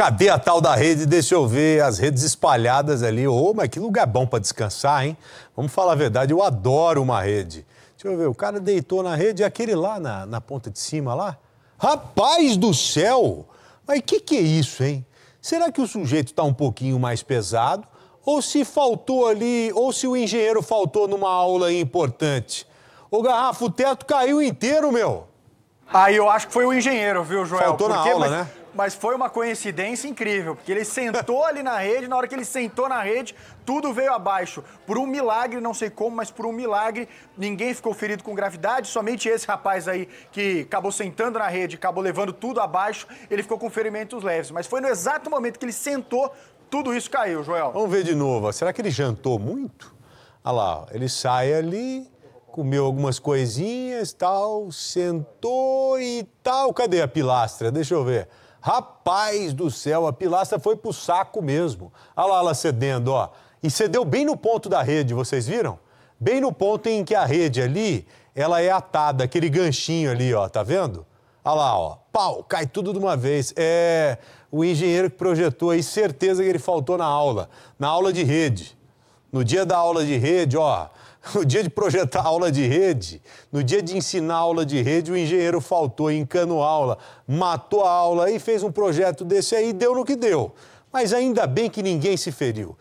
Cadê a tal da rede? Deixa eu ver as redes espalhadas ali. Ô, oh, mas que lugar bom para descansar, hein? Vamos falar a verdade, eu adoro uma rede. Deixa eu ver, o cara deitou na rede, aquele lá na, na ponta de cima lá? Rapaz do céu! Mas que que é isso, hein? Será que o sujeito está um pouquinho mais pesado? Ou se faltou ali, ou se o engenheiro faltou numa aula importante? O garrafa, o teto caiu inteiro, meu! Aí eu acho que foi o engenheiro, viu, Joel? Faltou Porque, na aula, mas, né? Mas foi uma coincidência incrível, porque ele sentou ali na rede, na hora que ele sentou na rede, tudo veio abaixo. Por um milagre, não sei como, mas por um milagre, ninguém ficou ferido com gravidade, somente esse rapaz aí que acabou sentando na rede, acabou levando tudo abaixo, ele ficou com ferimentos leves. Mas foi no exato momento que ele sentou, tudo isso caiu, Joel. Vamos ver de novo. Será que ele jantou muito? Olha lá, ele sai ali, comeu algumas coisinhas, tal, sentou e tal. Cadê a pilastra? Deixa eu ver. Rapaz do céu, a pilastra foi pro saco mesmo. Olha lá ela cedendo, ó. E cedeu bem no ponto da rede, vocês viram? Bem no ponto em que a rede ali, ela é atada, aquele ganchinho ali, ó, tá vendo? Olha lá, ó. Pau, cai tudo de uma vez. É o engenheiro que projetou aí, certeza que ele faltou na aula, na aula de rede. No dia da aula de rede, ó, no dia de projetar aula de rede, no dia de ensinar aula de rede, o engenheiro faltou, encanou a aula, matou a aula e fez um projeto desse aí, deu no que deu. Mas ainda bem que ninguém se feriu.